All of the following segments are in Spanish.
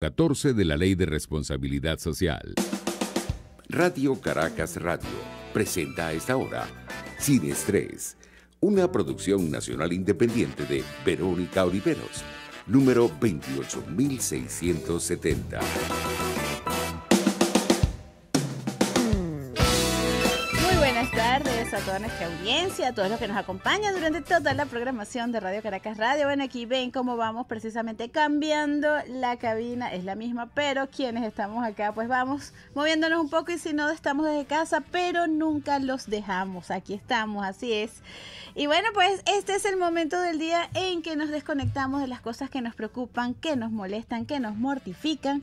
14 de la Ley de Responsabilidad Social. Radio Caracas Radio presenta a esta hora Sin Estrés, una producción nacional independiente de Verónica Oliveros, número 28670. nuestra audiencia, a todos los que nos acompañan durante toda la programación de Radio Caracas Radio. Bueno, aquí ven cómo vamos precisamente cambiando la cabina, es la misma, pero quienes estamos acá, pues vamos moviéndonos un poco y si no, estamos desde casa, pero nunca los dejamos. Aquí estamos, así es. Y bueno, pues este es el momento del día en que nos desconectamos de las cosas que nos preocupan, que nos molestan, que nos mortifican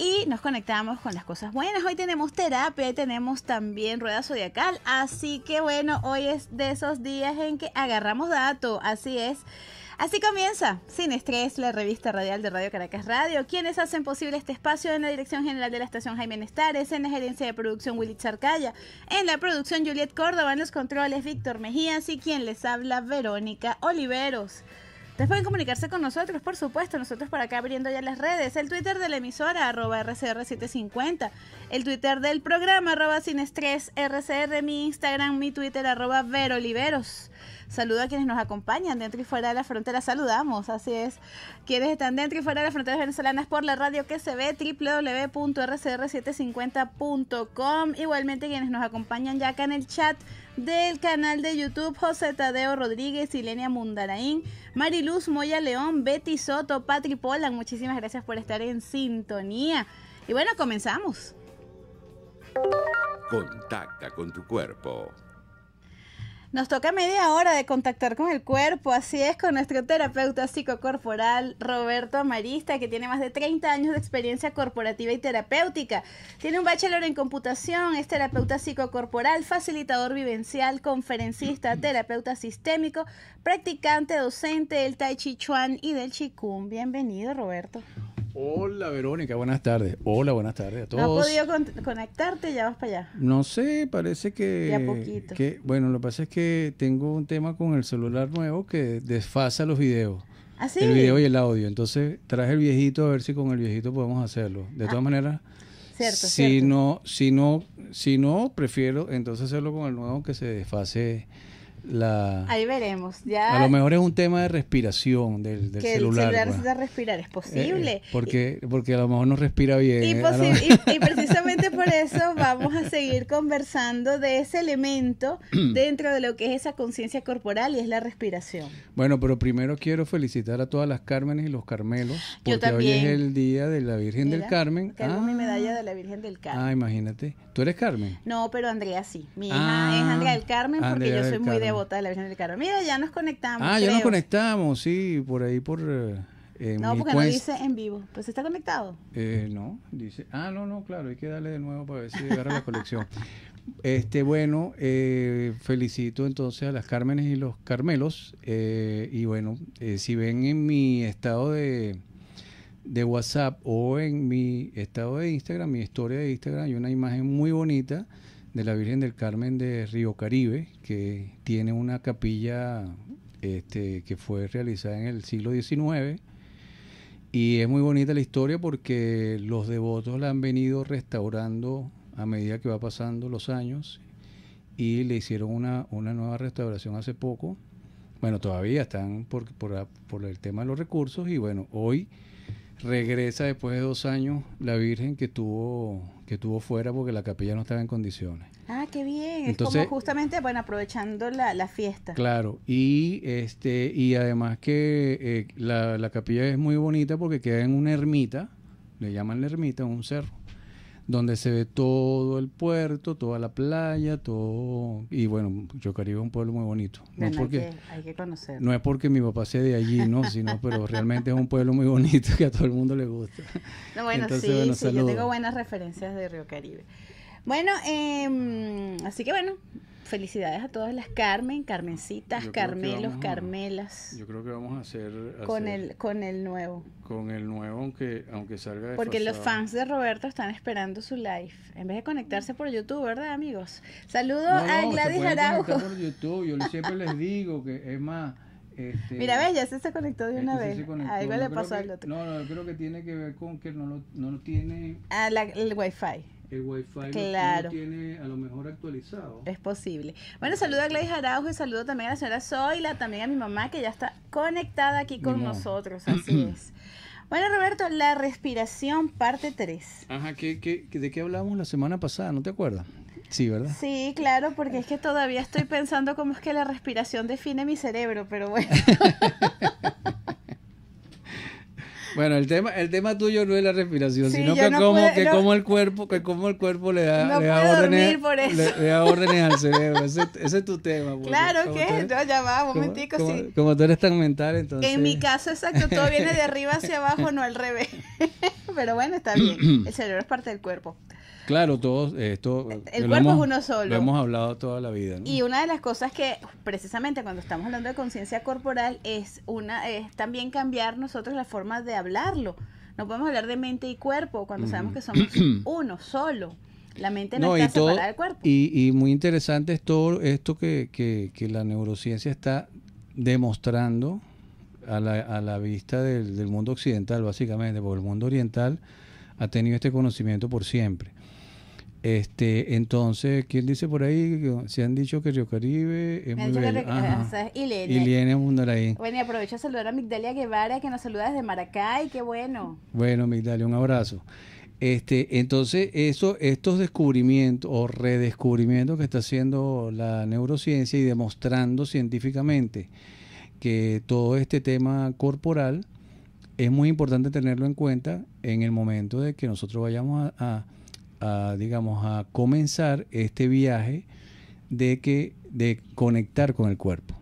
y nos conectamos con las cosas buenas. Hoy tenemos terapia y tenemos también rueda zodiacal. Así que bueno, hoy es de esos días en que agarramos dato. Así es. Así comienza Sin Estrés, la revista radial de Radio Caracas Radio. Quienes hacen posible este espacio en la dirección general de la estación Jaime Nestares, en la gerencia de producción Willy Charcaya, en la producción Juliet Córdoba, en los controles Víctor Mejías y quien les habla Verónica Oliveros. Ustedes pueden comunicarse con nosotros, por supuesto, nosotros por acá abriendo ya las redes. El Twitter de la emisora, arroba RCR750. El Twitter del programa, arroba sin estrés, RCR. Mi Instagram, mi Twitter, arroba Veroliveros. Saludo a quienes nos acompañan dentro y fuera de la frontera. Saludamos, así es. Quienes están dentro y fuera de las fronteras venezolanas por la radio que se ve www.rcr750.com. Igualmente quienes nos acompañan ya acá en el chat del canal de YouTube José Tadeo Rodríguez, Silenia Mundaraín, Mariluz Moya León, Betty Soto, Patri Polan. Muchísimas gracias por estar en sintonía. Y bueno, comenzamos. Contacta con tu cuerpo. Nos toca media hora de contactar con el cuerpo, así es, con nuestro terapeuta psicocorporal Roberto Amarista, que tiene más de 30 años de experiencia corporativa y terapéutica. Tiene un bachelor en computación, es terapeuta psicocorporal, facilitador vivencial, conferencista, terapeuta sistémico, practicante, docente del Tai Chi Chuan y del Kung. Bienvenido, Roberto. Hola Verónica, buenas tardes. Hola, buenas tardes a todos. ¿No has podido conectarte? ¿Ya vas para allá? No sé, parece que... Ya poquito. Que, bueno, lo que pasa es que tengo un tema con el celular nuevo que desfasa los videos. ¿Ah, sí? El video y el audio. Entonces traje el viejito a ver si con el viejito podemos hacerlo. De todas ah, maneras... Cierto, si no si no si no prefiero entonces hacerlo con el nuevo que se desfase Ahí veremos. Ya... A lo mejor es un tema de respiración del, del celular. Que pues. respirar, es eh, eh, posible. porque, porque a lo mejor no respira bien. Y, ¿eh? precisamente por eso vamos a seguir conversando de ese elemento dentro de lo que es esa conciencia corporal y es la respiración. Bueno, pero primero quiero felicitar a todas las Cármenes y los Carmelos. Porque hoy es el día de la Virgen del Carmen. Tengo mi medalla ah. de la Virgen del Carmen. Ah, imagínate eres Carmen? No, pero Andrea sí. Mi hija ah, es Andrea del Carmen porque yo soy muy devota de la Virgen del Carmen. Mira, ya nos conectamos. Ah, ya nos conectamos, sí, por ahí por... Eh, no, porque no dice en vivo. Pues está conectado. Eh, no, dice... Ah, no, no, claro, hay que darle de nuevo para ver si a la colección. Este, bueno, eh, felicito entonces a las Cármenes y los Carmelos. Eh, y bueno, si ven en mi estado de de WhatsApp o en mi estado de Instagram, mi historia de Instagram, hay una imagen muy bonita de la Virgen del Carmen de Río Caribe, que tiene una capilla este, que fue realizada en el siglo XIX. Y es muy bonita la historia porque los devotos la han venido restaurando a medida que va pasando los años y le hicieron una, una nueva restauración hace poco. Bueno, todavía están por, por el tema de los recursos y bueno, hoy Regresa después de dos años la Virgen que tuvo, que tuvo fuera porque la capilla no estaba en condiciones. Ah, qué bien. Entonces, es como justamente, bueno, aprovechando la, fiesta. Claro, y este, y además que eh, la, la capilla es muy bonita porque queda en una ermita, le llaman la ermita, un cerro donde se ve todo el puerto, toda la playa, todo. Y bueno, Caribe es un pueblo muy bonito. No es porque, hay que, No es porque mi papá sea de allí, ¿no? sino, pero realmente es un pueblo muy bonito que a todo el mundo le gusta. No, bueno, sí, sí, yo tengo buenas referencias de Río Caribe. Bueno, em, así que bueno, felicidades a todas las Carmen, Carmencitas, Carmelos, Carmelas. Yo creo que vamos a hacer, con el con el nuevo. Con el nuevo aunque aunque salga de Porque los fans de Roberto están esperando su live en vez de conectarse por YouTube, ¿verdad, amigos? Saludo a Gladys Araujo. por YouTube, yo siempre les digo que es más este, Mira, ve, ya se, se conectó de este una vez. Algo le pasó al otro. No, no, creo que tiene que ver con que no lo, no lo tiene. Ah, la, el wifi el wifi claro. lo tiene a lo mejor actualizado. Es posible. Bueno, saludo a Gladys Araujo y saludo también a la señora Zoila, también a mi mamá que ya está conectada aquí con nosotros, así es. Bueno, Roberto, la respiración parte 3. Ajá, ¿qué, de qué hablamos la semana pasada? ¿No te acuerdas? Sí, ¿verdad? Sí, claro, porque es que todavía estoy pensando cómo es que la respiración define mi cerebro, pero bueno. Bueno, el tema, el tema tuyo no es la respiración, sino que, cómo que el cuerpo, que como el cuerpo le da, le da órdenes, le, da al cerebro. Ese, es tu tema. Porque, claro que, yo ya va, un momentico, sí. Como tú eres tan mental, entonces. En mi caso, exacto, todo viene de arriba hacia abajo, no al revés. Pero bueno, está bien. El cerebro es parte del cuerpo. Claro, todos eh, esto. El eh, cuerpo es uno solo. Lo hemos hablado toda la vida. Y una de las cosas que precisamente cuando estamos hablando de conciencia corporal es una es también cambiar nosotros la forma de hablarlo. No podemos hablar de mente y cuerpo cuando sabemos que somos uno solo. La mente no, está separada del cuerpo. Y, muy interesante es todo esto que, que, que la neurociencia está demostrando a la, vista del mundo occidental, básicamente, porque el mundo oriental ha tenido este conocimiento por siempre. Este, entonces, ¿quién dice por ahí? Se han dicho que Río Caribe es y Bueno, y aprovecho a saludar a Migdalia Guevara, que nos saluda desde Maracay, qué bueno. Bueno, Migdalia, un abrazo. Este, entonces, eso, estos descubrimientos o redescubrimientos que está haciendo la neurociencia y demostrando científicamente que todo este tema corporal es muy importante tenerlo en cuenta en el momento de que nosotros vayamos a digamos, a comenzar este viaje de, que, de conectar con el cuerpo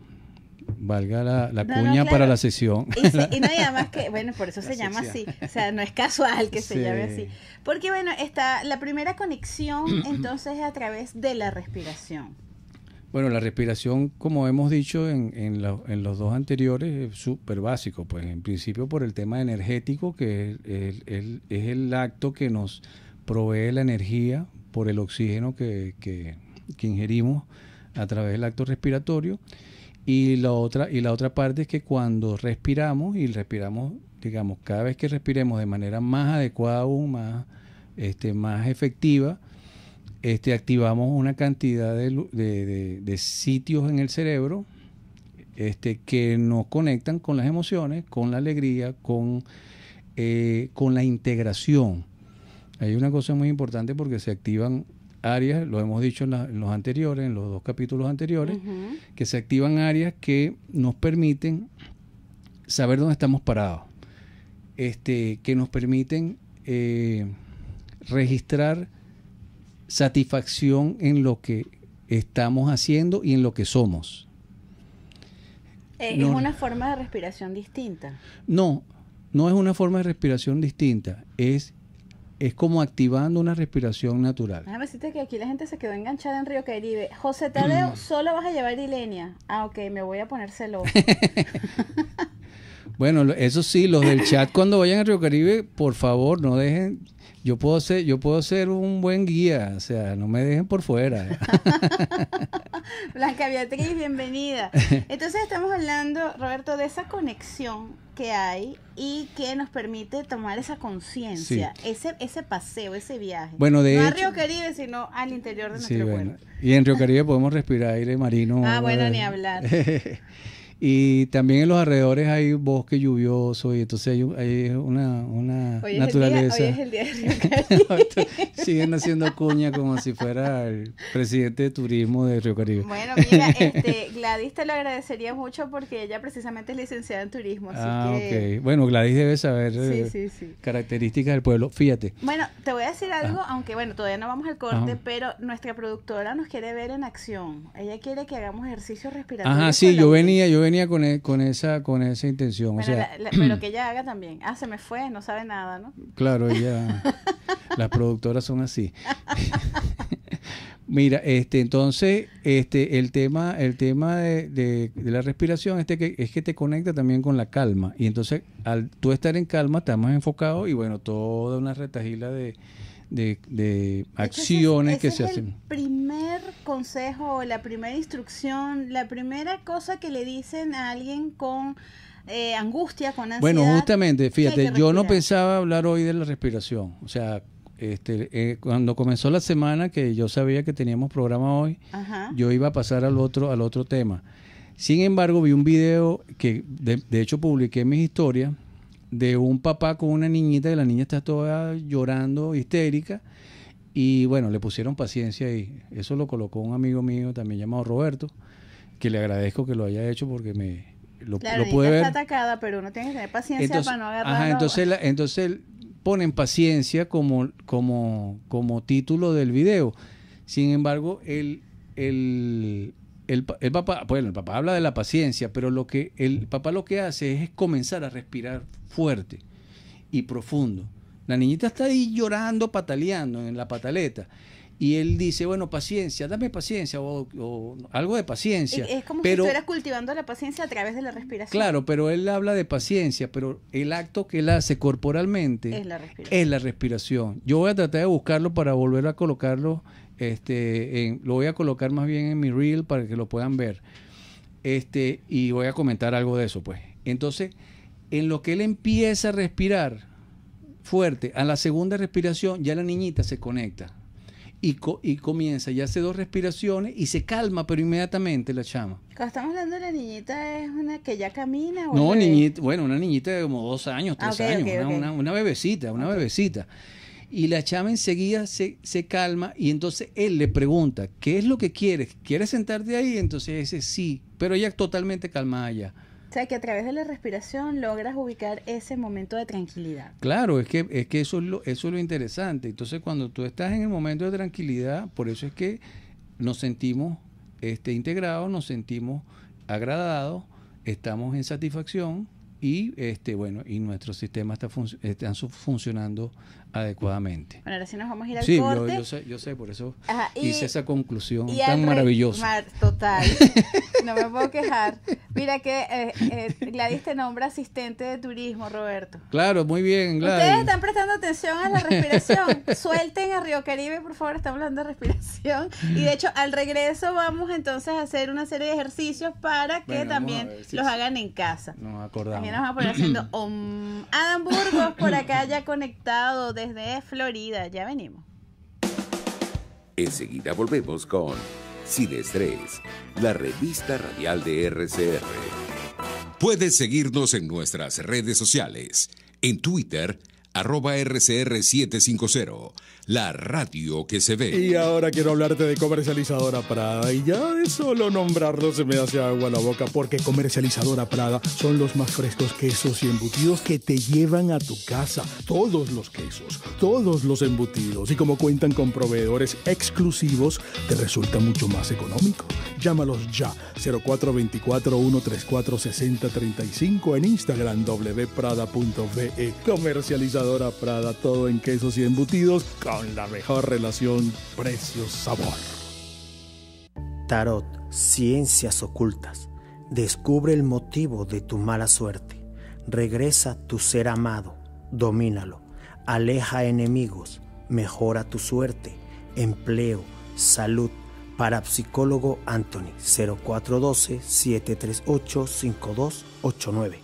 valga la, cuña para la sesión. Y, no hay más que, bueno, por eso se llama así, o sea, no es casual que se llame así. Porque bueno, está la primera conexión entonces a través de la respiración. Bueno, la respiración, como hemos dicho en, en, los dos anteriores, es súper básico, pues en principio por el tema energético, que es el, es el acto que nos provee la energía por el oxígeno que, ingerimos a través del acto respiratorio. Y la, otra, y la otra parte es que cuando respiramos, y respiramos, digamos, cada vez que respiremos de manera más adecuada o más, este, más efectiva, este, activamos una cantidad de, sitios en el cerebro este, que nos conectan con las emociones, con la alegría, con, eh, con la integración. Hay una cosa muy importante porque se activan áreas, lo hemos dicho en, los anteriores, en los dos capítulos anteriores, que se activan áreas que nos permiten saber dónde estamos parados, este, que nos permiten eh, registrar satisfacción en lo que estamos haciendo y en lo que somos. Eh, ¿Es una forma de respiración distinta? No, no es una forma de respiración distinta, es es como activando una respiración natural. Déjame decirte que aquí la gente se quedó enganchada en Río Caribe. José Tadeo, solo vas a llevar Ilenia. Ah, ok, me voy a ponérselo. bueno, eso sí, los del chat cuando vayan a Río Caribe, por favor, no dejen. Yo puedo ser, yo puedo ser un buen guía, o sea, no me dejen por fuera. Blanca Beatriz, bienvenida. Entonces estamos hablando, Roberto, de esa conexión que hay y que nos permite tomar esa conciencia, ese, ese paseo, ese viaje. Bueno, de no a Río Caribe, sino al interior de nuestro bueno. Y en Río Caribe podemos respirar aire marino. Ah, bueno, ni eh. hablar. Y también en los alrededores hay bosque lluvioso y entonces hay, una, una naturaleza. hoy es el día de Río Caribe. Siguen haciendo cuña como si fuera el presidente de turismo de Río Caribe. Bueno, mira, este, Gladys te lo agradecería mucho porque ella precisamente es licenciada en turismo. Así ah, Bueno, Gladys debe saber eh, sí, características del pueblo. Fíjate. Bueno, te voy a decir ah. algo, aunque bueno, todavía no vamos al corte, pero nuestra productora nos quiere ver en acción. Ella quiere que hagamos ejercicio respiratorio. Ajá, sí, yo venía, yo venía venía con, e, con, esa, con esa intención. o sea, pero que ella haga también. Ah, se me fue, no sabe nada, ¿no? Claro, ya las productoras son así. Mira, este, entonces, este, el tema, el tema de, la respiración este que, es que te conecta también con la calma. Y entonces, al tú estar en calma, estás más enfocado y bueno, toda una retajila de, de, de acciones que se hacen. primer consejo, la primera instrucción, la primera cosa que le dicen a alguien con eh, angustia, con ansiedad. Bueno, justamente, fíjate, yo no pensaba hablar hoy de la respiración. O sea, este, eh, cuando comenzó la semana que yo sabía que teníamos programa hoy, yo iba a pasar al otro, al otro tema. Sin embargo, vi un video que de, de hecho publiqué en mis historias de un papá con una niñita y la niña está toda llorando, histérica. Y bueno, le pusieron paciencia y eso lo colocó un amigo mío también llamado Roberto, que le agradezco que lo haya hecho porque me lo, puede ver. está atacada, pero uno tiene que tener paciencia para no agarrarlo. Ajá, entonces, ponen paciencia como, como, como título del video. Sin embargo, el, el, el, papá, el papá habla de la paciencia, pero lo que el papá lo que hace es comenzar a respirar fuerte y profundo. La niñita está ahí llorando, pataleando en la pataleta. Y él dice, bueno, paciencia, dame paciencia o, algo de paciencia. Es como si estuvieras cultivando la paciencia a través de la respiración. Claro, pero él habla de paciencia, pero el acto que él hace corporalmente es la respiración. Es la respiración. Yo voy a tratar de buscarlo para volver a colocarlo este, lo voy a colocar más bien en mi reel para que lo puedan ver. Este, y voy a comentar algo de eso, pues. Entonces, en lo que él empieza a respirar fuerte, a la segunda respiración, ya la niñita se conecta y, y comienza, ya hace dos respiraciones y se calma, pero inmediatamente la chama. estamos hablando de la niñita, ¿es una que ya camina? no, niñita, bueno, una niñita de como dos años, tres ah, años, Una, una, bebecita, una bebecita. Y la chama enseguida se, calma y entonces él le pregunta, ¿qué es lo que quieres? ¿Quieres sentarte ahí? Entonces dice, sí, pero ella totalmente calmada ya. O sea, que a través de la respiración logras ubicar ese momento de tranquilidad. Claro, es que, es que eso, es lo, eso lo interesante. Entonces, cuando tú estás en el momento de tranquilidad, por eso es que nos sentimos este, integrados, nos sentimos agradados, estamos en satisfacción y, este, bueno, y nuestro sistema está están funcionando adecuadamente. Bueno, ahora sí nos vamos a ir al sí, corte. Yo, yo, sé, yo sé, por eso hice esa conclusión tan maravillosa. total, no me puedo quejar. Mira que Gladys eh, eh, te nombra asistente de turismo, Roberto. Claro, muy bien, Gladys. Ustedes están prestando atención a la respiración. Suelten a Río Caribe, por favor, estamos hablando de respiración. Y de hecho, al regreso vamos entonces a hacer una serie de ejercicios para que también los hagan en casa. Nos acordamos. También nos vamos a poner haciendo... Adam Burgos por acá ya conectado desde Florida. Ya venimos. Enseguida volvemos con Sin Estrés, la revista radial de RCR. Puedes seguirnos en nuestras redes sociales, en Twitter, arroba RCR750 la radio que se ve. Y ahora quiero hablarte de comercializadora Prada. Y ya de solo nombrarlo se me hace agua la boca porque comercializadora Prada son los más frescos quesos y embutidos que te llevan a tu casa. Todos los quesos, todos los embutidos. Y como cuentan con proveedores exclusivos, te resulta mucho más económico. Llámalos ya 0424-134-6035 en Instagram wprada.ve. Comercializadora Prada, todo en quesos y embutidos con la mejor relación precio-sabor. Tarot, ciencias ocultas. Descubre el motivo de tu mala suerte. Regresa tu ser amado. Domínalo. Aleja enemigos. Mejora tu suerte. Empleo, salud. Parapsicólogo Anthony 0412-738-5289.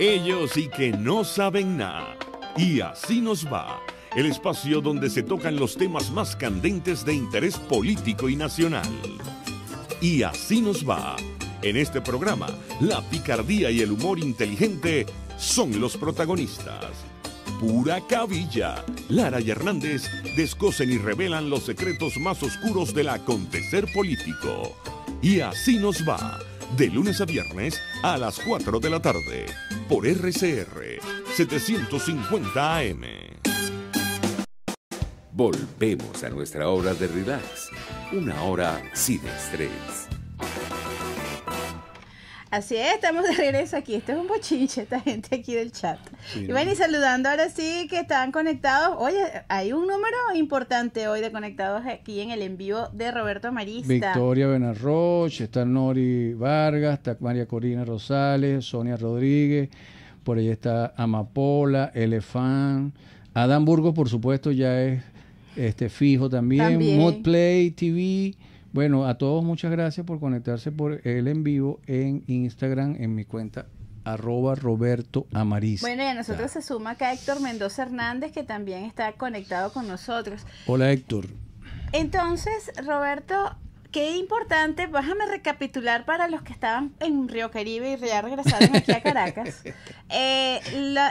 Ellos y que no saben nada. Y así nos va el espacio donde se tocan los temas más candentes de interés político y nacional. Y así nos va. En este programa, la picardía y el humor inteligente son los protagonistas. Pura cabilla. Lara y Hernández descosen y revelan los secretos más oscuros del acontecer político. Y así nos va, de lunes a viernes a las 4 de la tarde, por RCR 750 AM. Volvemos a nuestra hora de relax, una hora sin estrés. Así es, estamos de regreso aquí. Esto es un bochinche, esta gente aquí del chat. y bueno y saludando ahora sí que están conectados. Oye, hay un número importante hoy de conectados aquí en el envío de Roberto Marista. Victoria Benarroche, está Nori Vargas, está María Corina Rosales, Sonia Rodríguez, por ahí está Amapola, Elefán. Adam Burgos, por supuesto, ya es este fijo también, también. Modplay TV. Bueno, a todos muchas gracias por conectarse por el en vivo en Instagram, en mi cuenta arroba Roberto amarillo Bueno, y a nosotros se suma acá Héctor Mendoza Hernández, que también está conectado con nosotros. Hola Héctor. Entonces, Roberto, qué importante, bájame recapitular para los que estaban en Río Caribe y ya regresaron aquí a Caracas. Eh,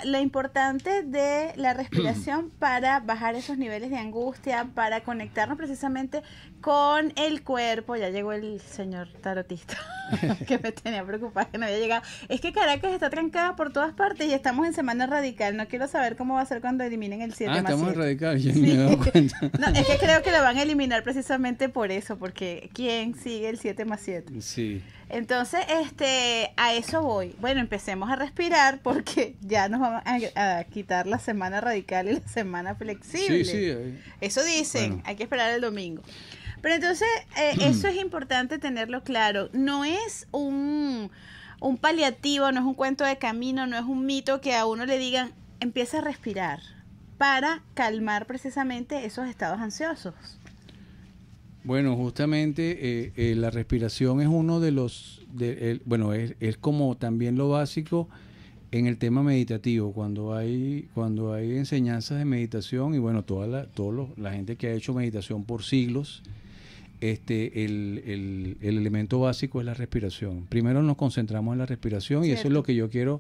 lo importante de la respiración para bajar esos niveles de angustia, para conectarnos precisamente con el cuerpo. Ya llegó el señor tarotista que me tenía preocupada que no había llegado. Es que Caracas está trancada por todas partes y estamos en semana radical. No quiero saber cómo va a ser cuando eliminen el 7 ah, más estamos 7. radical, me he dado cuenta. No, es que creo que lo van a eliminar precisamente por eso, porque ¿quién sigue el 7 más 7? Sí. Entonces, este, a eso voy. Bueno, empecemos a respirar porque ya nos vamos a, quitar la semana radical y la semana flexible. Sí, sí, Eso dicen, hay que esperar el domingo. Pero entonces, eh, eso es importante tenerlo claro. No es un, paliativo, no es un cuento de camino, no es un mito que a uno le digan, empieza a respirar para calmar precisamente esos estados ansiosos. Bueno, justamente eh, eh, la respiración es uno de los, bueno, es, es, como también lo básico en el tema meditativo, cuando hay, cuando hay enseñanzas de meditación, y bueno, toda la, la gente que ha hecho meditación por siglos, este, el, el, el, elemento básico es la respiración. Primero nos concentramos en la respiración y eso es lo que yo quiero,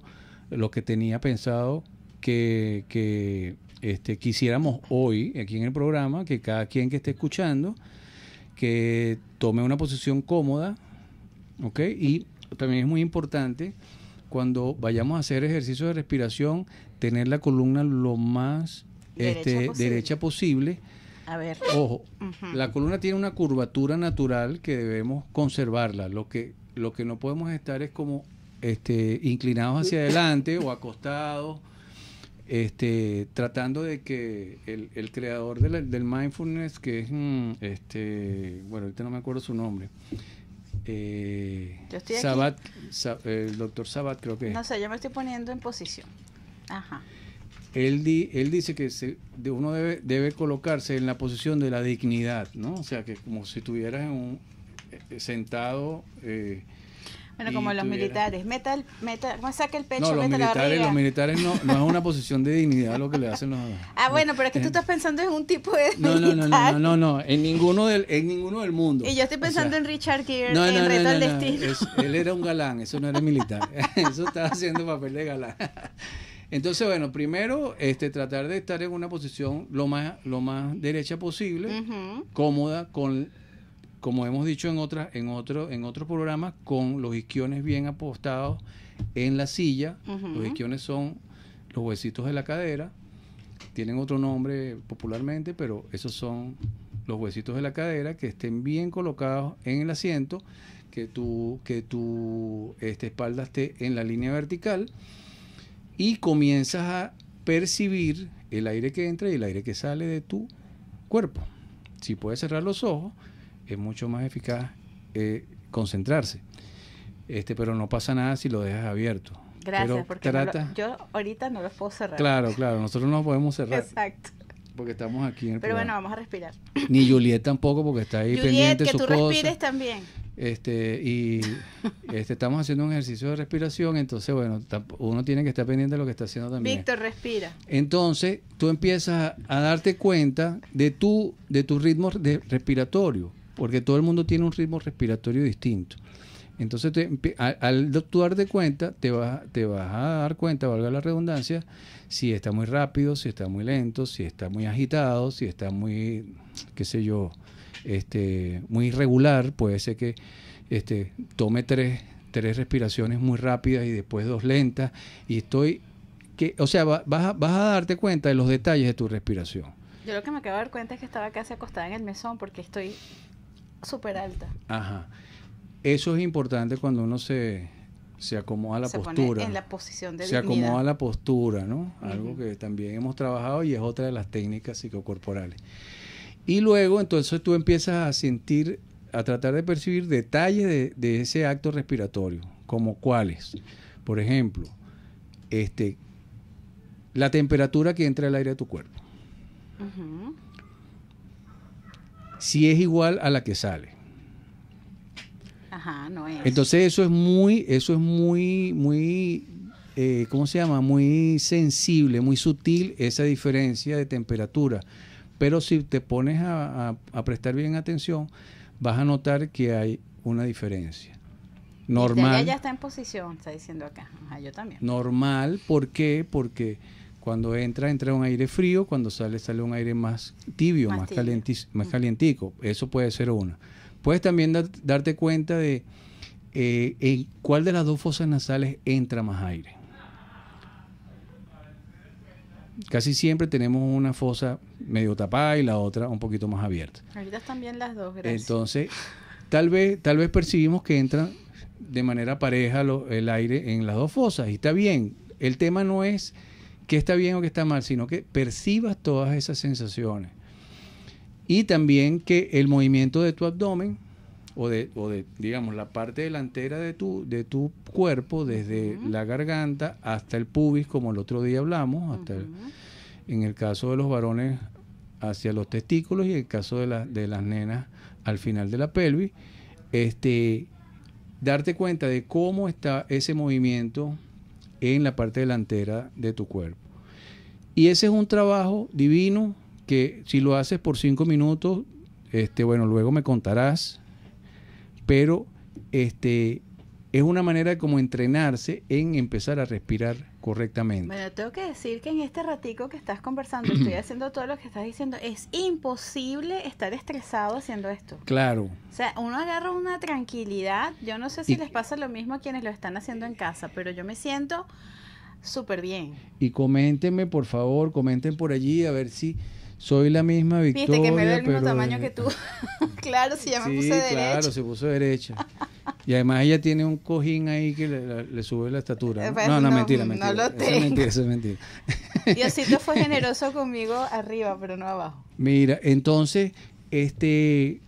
lo que tenía pensado que, que este, quisiéramos hoy aquí en el programa, que cada quien que esté escuchando, que tome una posición cómoda, ¿ok? Y también es muy importante cuando vayamos a hacer ejercicio de respiración, tener la columna lo más derecha, este, posible. A ver. Ojo, la columna tiene una curvatura natural que debemos conservarla. Lo que, lo que no podemos estar es como este, inclinados hacia adelante o acostados, este, tratando de que el, creador del mindfulness, que es, mm, este, bueno, ahorita no me acuerdo su nombre, eh, eh, el doctor Sabat creo que... No sé, yo me estoy poniendo en posición. Ajá. Él, di, él dice que se, de uno debe, debe colocarse en la posición de la dignidad, ¿no? O sea, que como si estuvieras eh, sentado bueno, como los militares, metal, metal, el pecho, no, los militares, la Los militares no, no es una posición de dignidad lo que le hacen los... Ah, bueno, pero es que tú eh. estás pensando en un tipo de... No, no, no, no, no, no, en ninguno del, en ninguno del mundo. Y yo estoy pensando en Richard Gere, en Reto al Destino. él era un galán, eso no era militar, eso estaba haciendo papel de galán. Entonces, bueno, primero, este, tratar de estar en una posición lo más, lo más derecha posible, cómoda, con como hemos dicho en, otra, en, otro, en otro programa, con los isquiones bien apostados en la silla. Los isquiones son los huesitos de la cadera. Tienen otro nombre popularmente, pero esos son los huesitos de la cadera que estén bien colocados en el asiento, que tu, que este, espalda esté en la línea vertical y comienzas a percibir el aire que entra y el aire que sale de tu cuerpo. Si puedes cerrar los ojos es mucho más eficaz eh, concentrarse. Este, pero no pasa nada si lo dejas abierto. Gracias, porque yo ahorita no lo puedo cerrar. Claro, claro, nosotros no podemos cerrar. Exacto. Porque estamos aquí en el Pero bueno, vamos a respirar. Ni Juliet tampoco, porque está ahí Juliet, pendiente que su tú respires también. Este, y este, estamos haciendo un ejercicio de respiración, entonces, bueno, uno tiene que estar pendiente de lo que está haciendo también. Víctor, respira. Entonces, tú empiezas a, darte cuenta de tu, de tu ritmo de respiratorio porque todo el mundo tiene un ritmo respiratorio distinto. Entonces, al, al, de cuenta, te, vas, te vas a dar cuenta, valga la redundancia, si está muy rápido, si está muy lento, si está muy agitado, si está muy, qué sé yo, este, muy irregular. Puede ser que este, tome tres, tres respiraciones muy rápidas y después dos lentas. Y estoy, que, o sea, vas, vas a darte cuenta de los detalles de tu respiración. Yo lo que me acabo de dar cuenta es que estaba casi acostada en el mesón porque estoy super alta. Ajá. Eso es importante cuando uno se, se acomoda la postura. en la posición de Se acomoda la postura, ¿no? Algo que también hemos trabajado y es otra de las técnicas psicocorporales. Y luego, entonces tú empiezas a sentir, a tratar de percibir detalles de, ese acto respiratorio, como cuáles. Por ejemplo, este, la temperatura que entra el aire a tu cuerpo si es igual a la que sale. Entonces eso es muy, eso es muy, muy, eh, ¿cómo se llama? Muy sensible, muy sutil esa diferencia de temperatura. Pero si te pones a, prestar bien atención, vas a notar que hay una diferencia. Normal. ya está en posición, está diciendo acá. Ajá, yo también. Normal, ¿por qué? Porque cuando entra, entra un aire frío, cuando sale, sale un aire más tibio, más, más, más calientico. Eso puede ser uno. Puedes también darte cuenta de eh, en cuál de las dos fosas nasales entra más aire. Casi siempre tenemos una fosa medio tapada y la otra un poquito más abierta. Ahorita están bien las dos, gracias. Entonces, tal vez, tal vez percibimos que entra de manera pareja el aire en las dos fosas y está bien. El tema no es que está bien o que está mal, sino que percibas todas esas sensaciones. Y también que el movimiento de tu abdomen o de, o de digamos, la parte delantera de tu, de tu cuerpo, desde la garganta hasta el pubis, como el otro día hablamos, hasta en el caso de los varones hacia los testículos y en el caso de, las de las nenas al final de la pelvis, este, darte cuenta de cómo está ese movimiento en la parte delantera de tu cuerpo. Y ese es un trabajo divino que si lo haces por cinco minutos, este, bueno, luego me contarás, pero este, es una manera de como entrenarse en empezar a respirar correctamente. Bueno, tengo que decir que en este ratico que estás conversando, estoy haciendo todo lo que estás diciendo, es imposible estar estresado haciendo esto. Claro. O sea, uno agarra una tranquilidad, yo no sé si les pasa lo mismo a quienes lo están haciendo en casa, pero yo me siento súper bien. Y coméntenme, por favor, comenten por allí a ver si soy la misma Victoria. que me veo el mismo tamaño que tú. claro, si ya me puse derecha. Claro, se puso derecha. Y además ella tiene un cojín ahí que le, sube la estatura. ¿no? Eh, no, mentira, mentira. No lo tengo. es mentira, es mentira. Diosito fue generoso conmigo arriba, pero no abajo. Mira, entonces, este,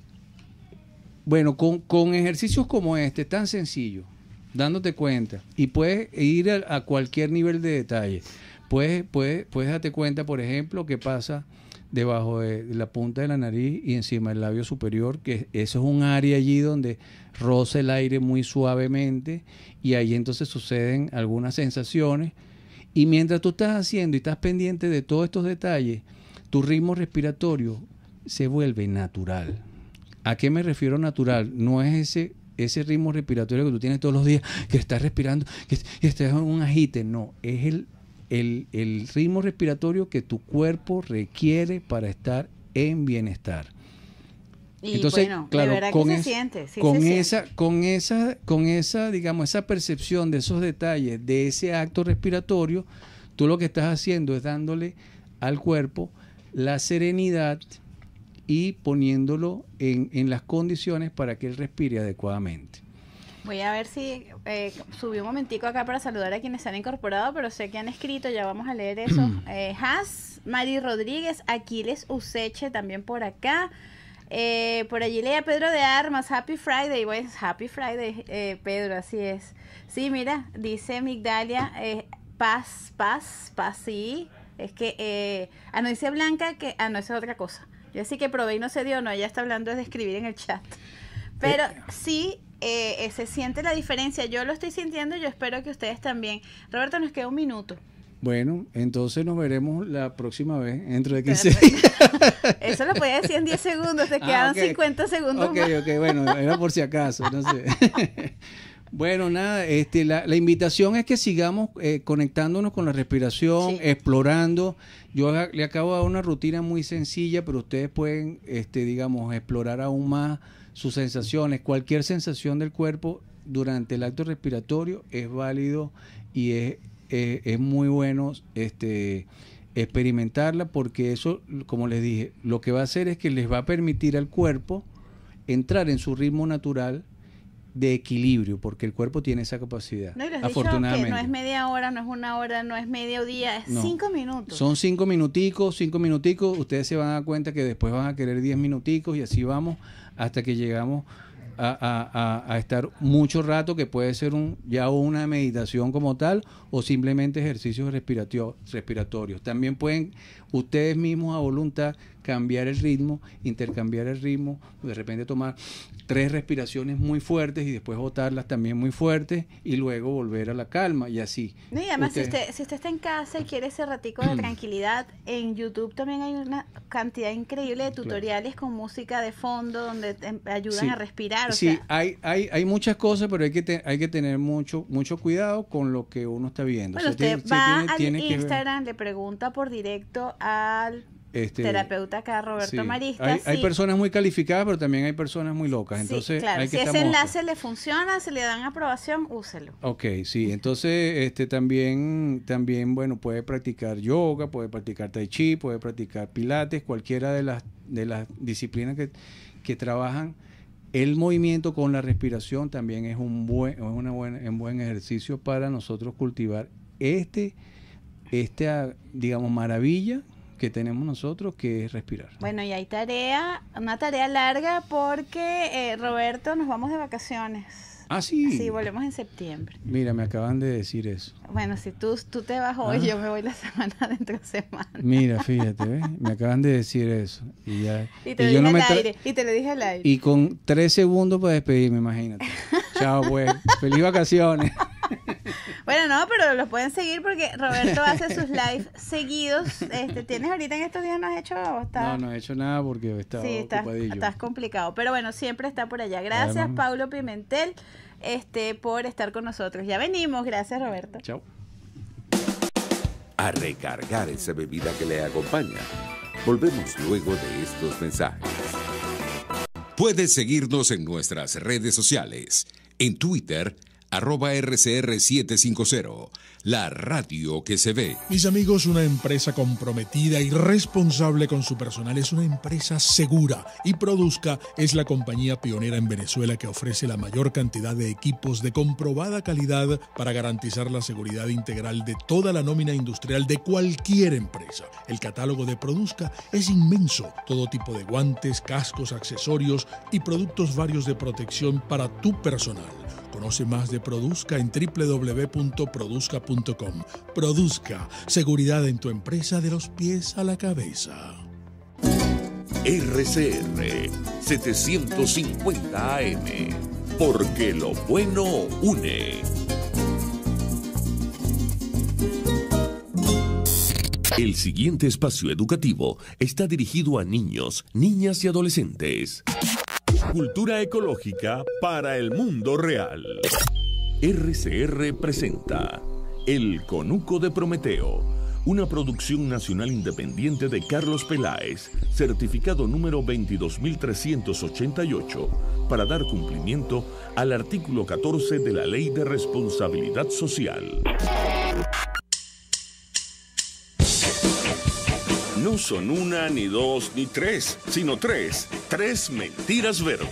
bueno, con, con ejercicios como este, tan sencillo, dándote cuenta, y puedes ir a, cualquier nivel de detalle. Puedes, puedes, puedes darte cuenta, por ejemplo, qué pasa debajo de, la punta de la nariz y encima del labio superior, que eso es un área allí donde roza el aire muy suavemente y ahí entonces suceden algunas sensaciones. Y mientras tú estás haciendo y estás pendiente de todos estos detalles, tu ritmo respiratorio se vuelve natural. ¿A qué me refiero natural? No es ese ese ritmo respiratorio que tú tienes todos los días, que estás respirando, que, estás en un agite. No, es el el, el ritmo respiratorio que tu cuerpo requiere para estar en bienestar. Y Entonces, bueno, claro, con, con esa, con esa, con esa, digamos, esa percepción de esos detalles, de ese acto respiratorio, tú lo que estás haciendo es dándole al cuerpo la serenidad y poniéndolo en, en las condiciones para que él respire adecuadamente. Voy a ver si eh, subí un momentico acá para saludar a quienes se han incorporado, pero sé que han escrito, ya vamos a leer eso. Mm. Has, eh, Mari Rodríguez, Aquiles Useche también por acá. Eh, por allí leía Pedro de Armas, Happy Friday, bueno, pues, Happy Friday, Pedro, así es. Sí, mira, dice Migdalia, paz, paz, paz, sí. Es que, ah, no dice Blanca que, ah, no, es otra cosa. Yo sí que probé y no se dio, no, ella está hablando de escribir en el chat. Pero sí, eh, eh, se siente la diferencia. Yo lo estoy sintiendo y yo espero que ustedes también. Roberto, nos queda un minuto. Bueno, entonces nos veremos la próxima vez, dentro de 15 Eso lo podía decir en 10 segundos, te quedaron 50 segundos Ok, más. ok, bueno, era por si acaso, Bueno, nada, este, la, invitación es que sigamos eh, conectándonos con la respiración, explorando. Yo le acabo de dar una rutina muy sencilla, pero ustedes pueden, este, digamos, explorar aún más sus sensaciones, cualquier sensación del cuerpo durante el acto respiratorio es válido y es, muy bueno este, experimentarla porque eso, como les dije, lo que va a hacer es que les va a permitir al cuerpo entrar en su ritmo natural de equilibrio, porque el cuerpo tiene esa capacidad. No, afortunadamente. no es media hora, no es una hora, no es medio día, es cinco minutos. Son cinco minuticos, cinco minuticos, ustedes se van a dar cuenta que después van a querer diez minuticos y así vamos hasta que llegamos a, estar mucho rato, que puede ser un, ya una meditación como tal o simplemente ejercicios respiratorios. También pueden ustedes mismos a voluntad cambiar el ritmo, intercambiar el ritmo, de repente tomar tres respiraciones muy fuertes y después botarlas también muy fuertes y luego volver a la calma y así. y además si, usted, está en casa y quiere ese ratico de tranquilidad, en YouTube también hay una cantidad increíble de tutoriales con música de fondo donde te ayudan a respirar. sí, hay, hay, hay muchas cosas, pero hay que, hay que tener mucho, mucho cuidado con lo que uno está viendo. Bueno, usted va al Instagram, le pregunta por directo al este, terapeuta acá, Roberto Marista. Hay, personas muy calificadas, pero también hay personas muy locas. Entonces, si ese enlace le funciona, se si le dan aprobación, úselo. Ok, sí. Entonces, este también, también, bueno, puede practicar yoga, puede practicar tai chi, puede practicar pilates, cualquiera de las, de las disciplinas que, que trabajan. El movimiento con la respiración también es un buen, es una buena, un buen ejercicio para nosotros cultivar este, esta, digamos, maravilla que tenemos nosotros, que es respirar. Bueno, y hay tarea, una tarea larga porque eh, Roberto nos vamos de vacaciones. Ah, sí. Sí, volvemos en septiembre. Mira, me acaban de decir eso. Bueno, si tú, tú te vas hoy, ah. yo me voy la semana dentro de semana. Mira, fíjate, me acaban de decir eso. Y, te lo dije al aire, y te dije al aire. Y con tres segundos para despedirme, imagínate. Chao, pues. Feliz vacaciones. Bueno, no, pero los pueden seguir porque Roberto hace sus lives seguidos. Este, ¿Tienes ahorita en estos días no has hecho? No, no he hecho nada porque ocupadillo. sí, estás, complicado. Pero bueno, siempre está por allá. Gracias, Pablo Pimentel, este, por estar con nosotros. Ya venimos. Gracias, Roberto. Chao. A recargar esa bebida que le acompaña. Volvemos luego de estos mensajes. Puedes seguirnos en nuestras redes sociales. En Twitter, arroba RCR750, la radio que se ve. Mis amigos, una empresa comprometida y responsable con su personal es una empresa segura y Produzca es la compañía pionera en Venezuela que ofrece la mayor cantidad de equipos de comprobada calidad para garantizar la seguridad integral de toda la nómina industrial de cualquier empresa. El catálogo de Produzca es inmenso, todo tipo de guantes, cascos, accesorios y productos varios de protección para tu personal. Conoce más de Produzca en www.produzca.com. Produzca, seguridad en tu empresa de los pies a la cabeza. RCR 750 AM, porque lo bueno une. El siguiente espacio educativo está dirigido a niños, niñas y adolescentes. Cultura ecológica para el mundo real. RCR presenta El Conuco de Prometeo, una producción nacional independiente de Carlos Peláez, certificado número 22.388, para dar cumplimiento al artículo 14 de la Ley de Responsabilidad Social. No son una, ni dos, ni tres, sino tres. Tres mentiras verdes.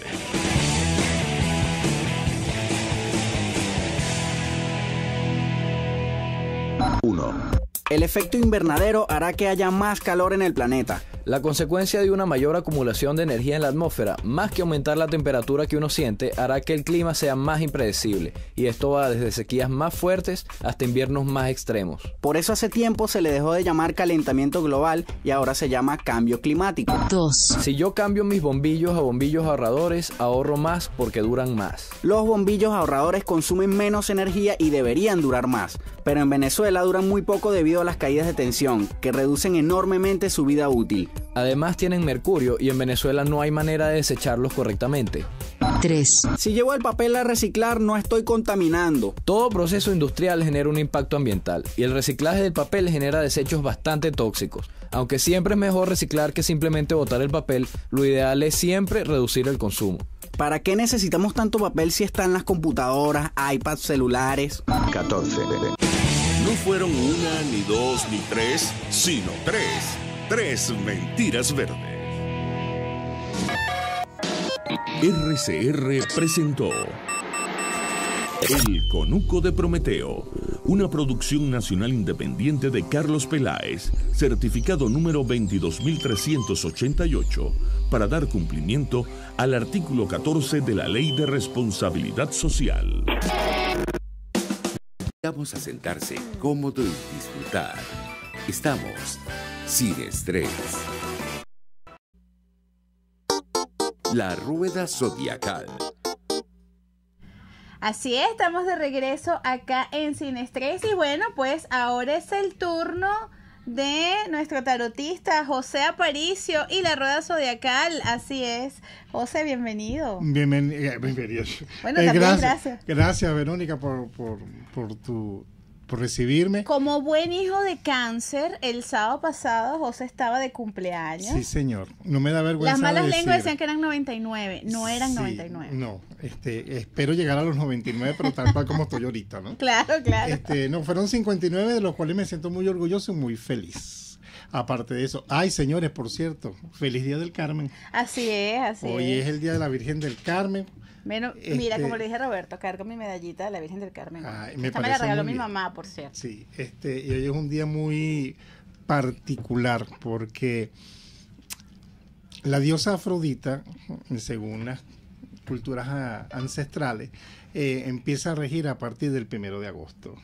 Uno. El efecto invernadero hará que haya más calor en el planeta. La consecuencia de una mayor acumulación de energía en la atmósfera, más que aumentar la temperatura que uno siente, hará que el clima sea más impredecible, y esto va desde sequías más fuertes hasta inviernos más extremos. Por eso hace tiempo se le dejó de llamar calentamiento global y ahora se llama cambio climático. 2. Si yo cambio mis bombillos a bombillos ahorradores, ahorro más porque duran más. Los bombillos ahorradores consumen menos energía y deberían durar más, pero en Venezuela duran muy poco debido a las caídas de tensión, que reducen enormemente su vida útil. Además tienen mercurio y en Venezuela no hay manera de desecharlos correctamente. 3. Si llevo el papel a reciclar no estoy contaminando. Todo proceso industrial genera un impacto ambiental y el reciclaje del papel genera desechos bastante tóxicos. Aunque siempre es mejor reciclar que simplemente botar el papel, lo ideal es siempre reducir el consumo. ¿Para qué necesitamos tanto papel si están las computadoras, iPads, celulares? 14. No fueron una, ni dos, ni tres, sino tres. Tres mentiras verdes. RCR presentó El Conuco de Prometeo, una producción nacional independiente de Carlos Peláez, certificado número 22388, para dar cumplimiento al artículo 14 de la Ley de Responsabilidad Social. Vamos a sentarse cómodo y disfrutar. Estamos sin estrés. La rueda zodiacal. Así es, estamos de regreso acá en Sin y bueno, pues ahora es el turno de nuestro tarotista José Aparicio y la rueda zodiacal. Así es. José, bienvenido. Eh, bienvenido. Bueno, eh, gracias, gracias. Verónica, por, por, por tu por recibirme. Como buen hijo de cáncer, el sábado pasado José estaba de cumpleaños. Sí, señor. No me da vergüenza. Las malas lenguas decían que eran 99, no eran 99. No, este, espero llegar a los 99, pero tal cual como estoy ahorita, ¿no? Claro, claro. Este, no, fueron 59, de los cuales me siento muy orgulloso y muy feliz. Aparte de eso, ay señores, por cierto, feliz día del Carmen. Así es, así es. Hoy es el día de la Virgen del Carmen mira, como le este, dije a Roberto, cargo mi medallita de la Virgen del Carmen. Esta me, la regaló mi mamá, por cierto. Sí, este, y hoy es un día muy particular porque la diosa Afrodita, según las culturas ancestrales, eh, empieza a regir a partir del primero de agosto.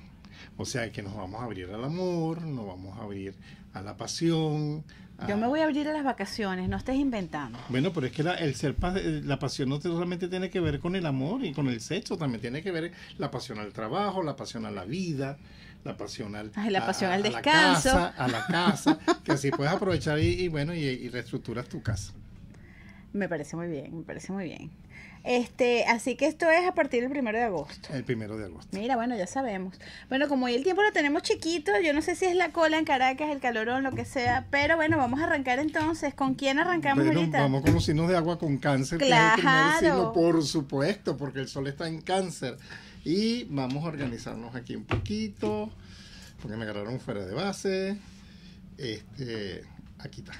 O sea que nos vamos a abrir al amor, nos vamos a abrir a la pasión, yo me ah. voy a abrir a las vacaciones, no estés inventando. Bueno, pero es que la, el ser eh, la pasión no solamente tiene que ver con el amor y con el sexo, también tiene que ver la pasión al trabajo, la pasión a la vida, la pasión al, la pasión al descanso. a la casa, que así puedes aprovechar y, bueno, y, y reestructuras tu casa. Me parece muy bien, me parece muy bien. Este, así que esto es a partir del primero de agosto. El primero de agosto. Mira, bueno, ya sabemos. Bueno, como hoy el tiempo lo tenemos chiquito, yo no sé si es la cola en Caracas, el calorón, lo que sea, pero bueno, vamos a arrancar entonces. ¿Con quién arrancamos ahorita? Vamos con los signos de agua con cáncer, claro. por supuesto, porque el sol está en cáncer. Y vamos a organizarnos aquí un poquito, porque me agarraron fuera de base. Este, aquí está.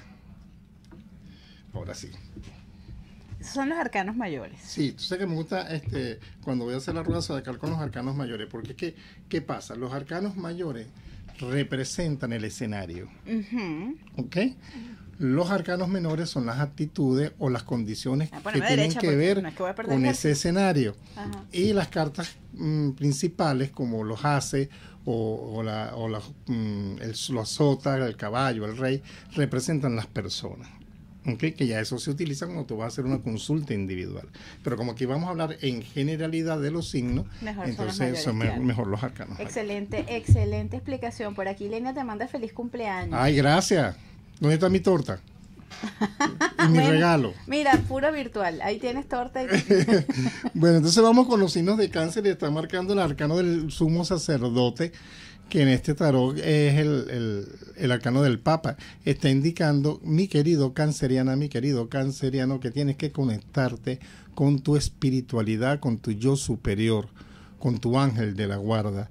Ahora sí son los arcanos mayores. Sí, tú sabes que me gusta este, cuando voy a hacer la rueda zodiacal con los arcanos mayores, porque es ¿qué pasa? Los arcanos mayores representan el escenario. Los arcanos menores son las actitudes o las condiciones que tienen que ver con ese escenario. Y las cartas mm, principales, como los hace o, o, la, o la, mm, los el caballo, el rey, representan las personas. Okay, que ya eso se utiliza cuando tú vas a hacer una consulta individual. Pero como aquí vamos a hablar en generalidad de los signos, entonces son mejor los arcanos. Excelente, excelente explicación. Por aquí Lenia te manda feliz cumpleaños. Ay, gracias. ¿Dónde está mi torta? y mi regalo. Mira, puro virtual. Ahí tienes torta. Y... bueno, entonces vamos con los signos de cáncer y está marcando el arcano del sumo sacerdote que en este tarot es el, arcano del Papa, está indicando, mi querido canceriana, mi querido canceriano, que tienes que conectarte con tu espiritualidad, con tu yo superior, con tu ángel de la guarda.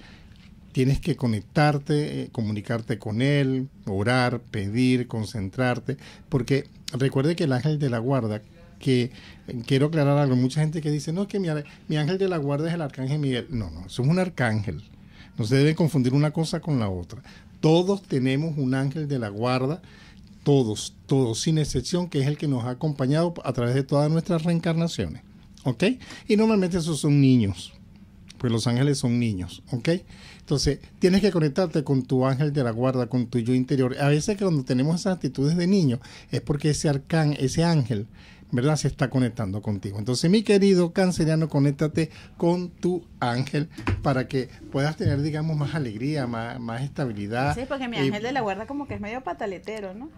Tienes que conectarte, eh, comunicarte con él, orar, pedir, concentrarte, porque recuerde que el ángel de la guarda, que eh, quiero aclarar algo, mucha gente que dice, no, es que mi, mi ángel de la guarda es el arcángel Miguel. No, no, eso es un arcángel no se debe confundir una cosa con la otra. Todos tenemos un ángel de la guarda, todos, todos, sin excepción, que es el que nos ha acompañado a través de todas nuestras reencarnaciones. ¿Ok? Y normalmente esos son niños, pues los ángeles son niños. ¿Ok? Entonces, tienes que conectarte con tu ángel de la guarda, con tu yo interior. A veces cuando tenemos esas actitudes de niño, es porque ese arcán, ese ángel, ¿verdad? Se está conectando contigo. Entonces, mi querido canceriano, conéctate con tu ángel para que puedas tener, digamos, más alegría, más, más estabilidad. Sí, porque mi eh, ángel de la guarda como que es medio pataletero, ¿no?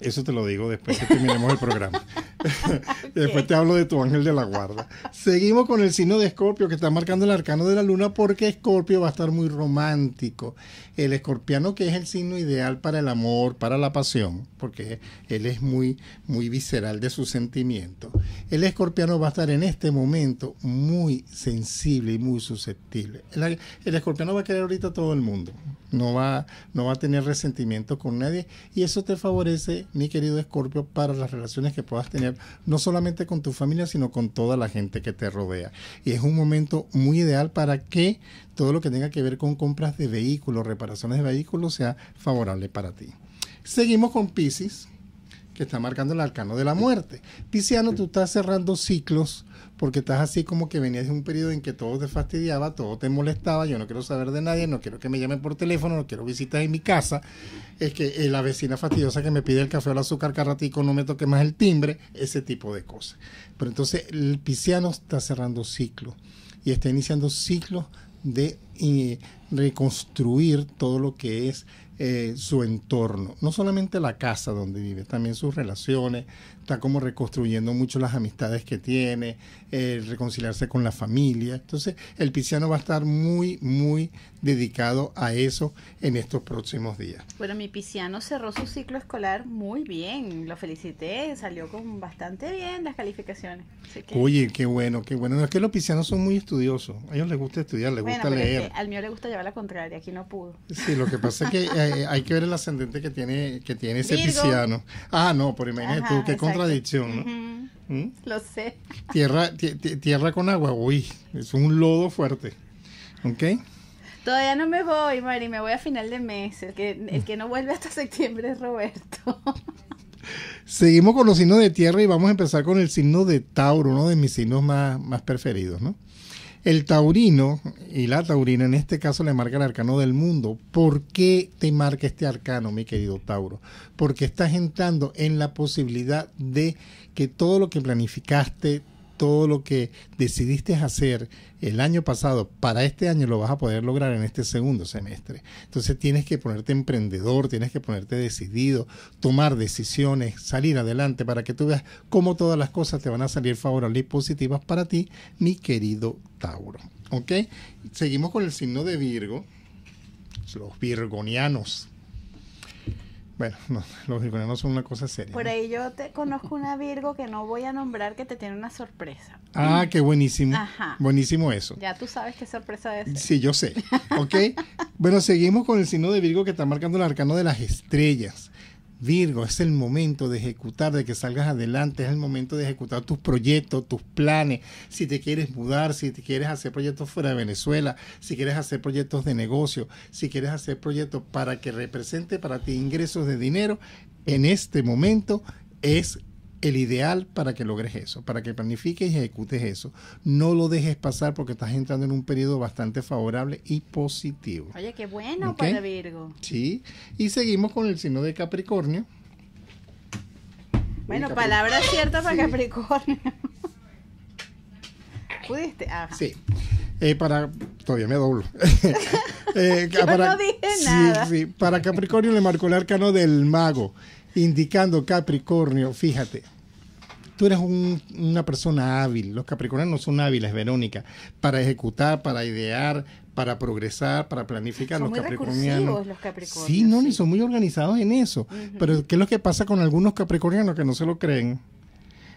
Eso te lo digo después que terminemos el programa. Después te hablo de tu ángel de la guarda. Seguimos con el signo de Escorpio que está marcando el arcano de la luna porque Escorpio va a estar muy romántico. El escorpiano que es el signo ideal para el amor, para la pasión, porque él es muy, muy visceral de sus sentimientos. El escorpiano va a estar en este momento muy sensible y muy susceptible. El, el escorpiano va a querer ahorita a todo el mundo no va, no va a tener resentimiento con nadie y eso te favorece, mi querido Escorpio, para las relaciones que puedas tener, no solamente con tu familia, sino con toda la gente que te rodea. Y es un momento muy ideal para que todo lo que tenga que ver con compras de vehículos, reparaciones de vehículos, sea favorable para ti. Seguimos con Pisces, que está marcando el arcano de la muerte. Pisciano, tú estás cerrando ciclos porque estás así como que venías de un periodo en que todo te fastidiaba, todo te molestaba, yo no quiero saber de nadie, no quiero que me llamen por teléfono, no quiero visitas en mi casa, es que eh, la vecina fastidiosa que me pide el café o el azúcar carratico no me toque más el timbre, ese tipo de cosas. Pero entonces el pisciano está cerrando ciclos y está iniciando ciclos de eh, reconstruir todo lo que es eh, su entorno, no solamente la casa donde vive, también sus relaciones, está como reconstruyendo mucho las amistades que tiene, reconciliarse con la familia. Entonces, el pisiano va a estar muy, muy dedicado a eso en estos próximos días. Bueno, mi pisiano cerró su ciclo escolar muy bien, lo felicité, salió con bastante bien las calificaciones. Que... Oye, qué bueno, qué bueno. es que los pisianos son muy estudiosos, a ellos les gusta estudiar, les gusta leer. al mío le gusta llevar la contraria, aquí no pudo. Sí, lo que pasa es que eh, hay, que ver el ascendente que tiene, que tiene ese pisiano. Ah, no, por imagínate tú, qué contradicción, ¿no? ¿Mm? Lo sé. Tierra, tierra con agua, uy, es un lodo fuerte. ¿Ok? Todavía no me voy, Mari, me voy a final de mes. El que, el que no vuelve hasta septiembre es Roberto. Seguimos con los signos de tierra y vamos a empezar con el signo de Tauro, uno de mis signos más, más preferidos, ¿no? El taurino y la taurina en este caso le marca el arcano del mundo. ¿Por qué te marca este arcano, mi querido Tauro? Porque estás entrando en la posibilidad de que todo lo que planificaste, todo lo que decidiste hacer el año pasado para este año lo vas a poder lograr en este segundo semestre. Entonces tienes que ponerte emprendedor, tienes que ponerte decidido, tomar decisiones, salir adelante para que tú veas cómo todas las cosas te van a salir favorables y positivas para ti, mi querido Tauro. ¿Ok? Seguimos con el signo de Virgo, los virgonianos. Bueno, no, los no son una cosa seria. Por ahí yo te conozco una Virgo que no voy a nombrar que te tiene una sorpresa. Ah, qué buenísimo. Ajá. Buenísimo eso. Ya tú sabes qué sorpresa es. Sí, yo sé. ok. bueno, seguimos con el signo de Virgo que está marcando el arcano de las estrellas. Virgo, es el momento de ejecutar, de que salgas adelante, es el momento de ejecutar tus proyectos, tus planes, si te quieres mudar, si te quieres hacer proyectos fuera de Venezuela, si quieres hacer proyectos de negocio, si quieres hacer proyectos para que represente para ti ingresos de dinero, en este momento es el ideal para que logres eso, para que planifiques y ejecutes eso. No lo dejes pasar porque estás entrando en un periodo bastante favorable y positivo. Oye, qué bueno para Virgo. Sí, y seguimos con el signo de Capricornio. Bueno, palabras ciertas para Capricornio. ¿Pudiste? Ah. Sí. Eh, para todavía me doblo. Eh, no dije nada. para Capricornio le marcó el arcano del mago indicando Capricornio, fíjate, tú eres una persona hábil, los Capricornios no son hábiles, Verónica, para ejecutar, para idear, para progresar, para planificar. los, muy los Capricornios. Sí, no, ni son muy organizados en eso. Pero ¿qué es lo que pasa con algunos Capricornianos que no se lo creen?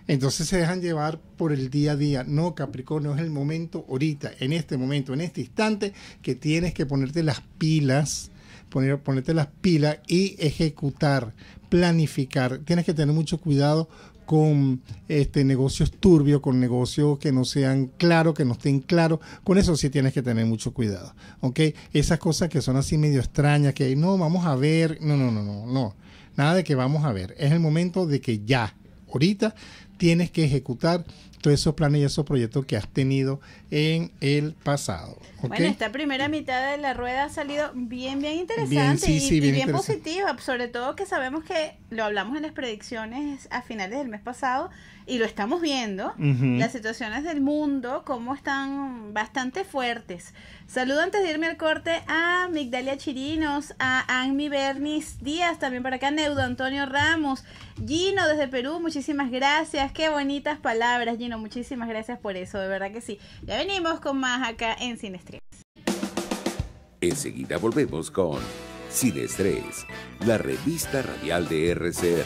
Entonces se dejan llevar por el día a día. No, Capricornio, es el momento ahorita, en este momento, en este instante, que tienes que ponerte las pilas, poner, ponerte las pilas y ejecutar planificar. Tienes que tener mucho cuidado con este, negocios turbios, con negocios que no sean claros, que no estén claros. Con eso sí tienes que tener mucho cuidado. okay Esas cosas que son así medio extrañas, que no, vamos a ver. No, no, no, no, no. Nada de que vamos a ver. Es el momento de que ya, ahorita, tienes que ejecutar todos esos planes y esos proyectos que has tenido en el pasado. Bueno, esta primera mitad de la rueda ha salido bien, bien interesante y, bien, positiva, sobre todo que sabemos que lo hablamos en las predicciones a finales del mes pasado y lo estamos viendo, las situaciones del mundo, cómo están bastante fuertes. Saludo antes de irme al corte a Migdalia Chirinos, a Anmi Bernis Díaz, también para acá Neudo Antonio Ramos, Gino desde Perú, muchísimas gracias, qué bonitas palabras Gino, muchísimas gracias por eso, de verdad que sí venimos con más acá en Sin Enseguida volvemos con Sin Estrés, la revista radial de RCR.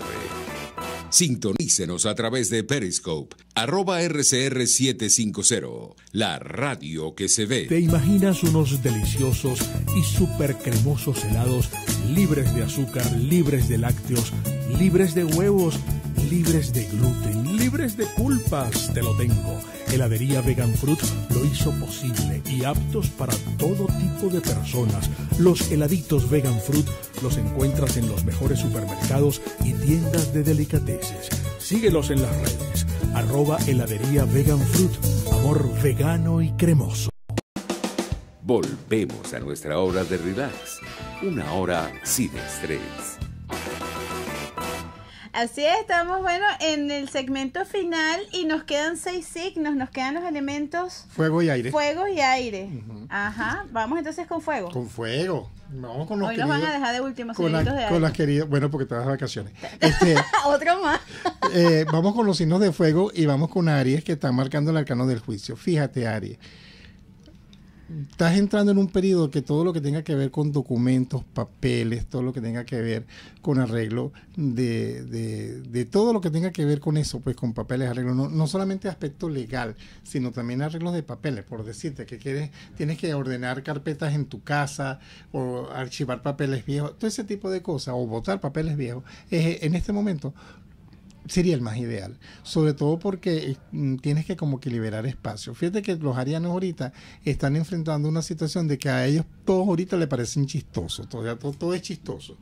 Sintonícenos a través de Periscope, RCR750, la radio que se ve. ¿Te imaginas unos deliciosos y súper cremosos helados libres de azúcar, libres de lácteos, libres de huevos? libres de gluten, libres de culpas, te lo tengo. Heladería Vegan Fruit lo hizo posible y aptos para todo tipo de personas. Los heladitos Vegan Fruit los encuentras en los mejores supermercados y tiendas de delicateces. Síguelos en las redes. Arroba heladería Vegan Fruit, amor vegano y cremoso. Volvemos a nuestra hora de relax, una hora sin estrés. Así es, estamos bueno en el segmento final y nos quedan seis signos, nos quedan los elementos fuego y aire. Fuego y aire. Ajá, vamos entonces con fuego. Con fuego. Vamos con los Hoy nos van a dejar de últimos con de aire. las queridas, bueno, porque te vas de vacaciones. Este, Otro más. Eh, vamos con los signos de fuego y vamos con Aries que está marcando el arcano del juicio. Fíjate, Aries estás entrando en un periodo que todo lo que tenga que ver con documentos, papeles, todo lo que tenga que ver con arreglo de, de, todo lo que tenga que ver con eso, pues con papeles, arreglo, no, solamente aspecto legal, sino también arreglos de papeles, por decirte que quieres, tienes que ordenar carpetas en tu casa o archivar papeles viejos, todo ese tipo de cosas, o botar papeles viejos, es, eh, en este momento sería el más ideal, sobre todo porque eh, mm, tienes que como que liberar espacio. Fíjate que los arianos ahorita están enfrentando una situación de que a ellos todos ahorita le parecen chistosos, todo, todo, todo es chistoso.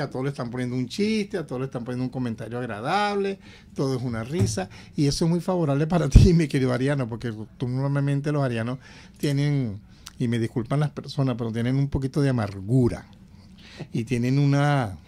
A todos le están poniendo un chiste, a todos le están poniendo un comentario agradable, todo es una risa, y eso es muy favorable para ti, mi querido Ariano, porque tú normalmente los arianos tienen, y me disculpan las personas, pero tienen un poquito de amargura y tienen una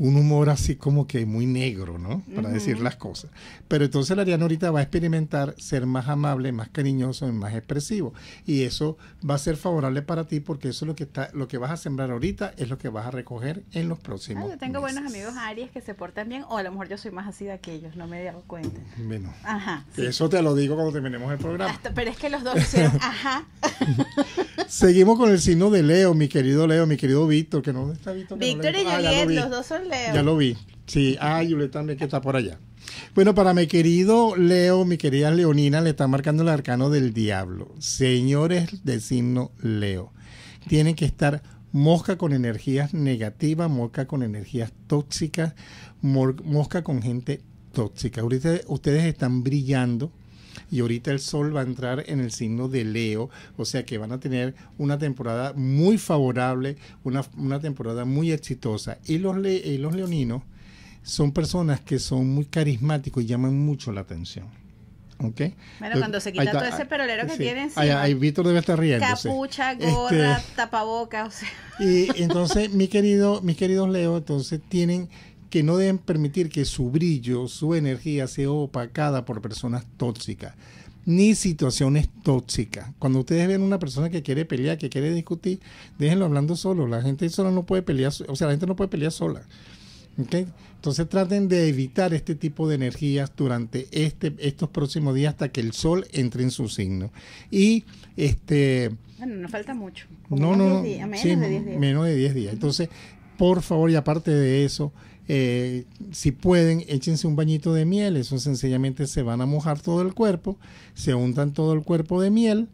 un humor así como que muy negro, ¿no? Para decir las cosas. Pero entonces la Ariana ahorita va a experimentar ser más amable, más cariñoso y más expresivo. Y eso va a ser favorable para ti porque eso es lo que, está, lo que vas a sembrar ahorita es lo que vas a recoger en los próximos. yo tengo buenos amigos Aries que se portan bien o a lo mejor yo soy más así de aquellos, no me he dado cuenta. Bueno. Ajá. Eso te lo digo cuando terminemos el programa. pero es que los dos hicieron, ajá. Seguimos con el signo de Leo, mi querido Leo, mi querido Víctor, que no está Víctor. Víctor y ah, Juliet, los dos son ya lo vi. Sí, ah, Juliet también que está por allá. Bueno, para mi querido Leo, mi querida Leonina, le está marcando el arcano del diablo. Señores del signo Leo, tienen que estar mosca con energías negativas, mosca con energías tóxicas, mosca con gente tóxica. Ahorita ustedes están brillando y ahorita el sol va a entrar en el signo de Leo, o sea que van a tener una temporada muy favorable, una, una temporada muy exitosa. Y los, los leoninos son personas que son muy carismáticos y llaman mucho la atención. Bueno, cuando se quita todo ese perolero que tienen, Ahí, Víctor debe estar Capucha, este gorra, tapabocas. Y entonces, mi querido, mis queridos Leo, entonces tienen que no deben permitir que su brillo, su energía sea opacada por personas tóxicas, ni situaciones tóxicas. Cuando ustedes ven una persona que quiere pelear, que quiere discutir, déjenlo hablando solo. La gente sola no puede pelear, o sea, la gente no puede pelear sola. Entonces traten de evitar este tipo de energías durante este, estos próximos días hasta que el sol entre en su signo. Y este... Bueno, nos falta mucho. menos, días, de 10 días. menos de 10 días. Entonces, por favor, y aparte de eso, eh, si pueden, échense un bañito de miel, eso sencillamente se van a mojar todo el cuerpo, se untan todo el cuerpo de miel,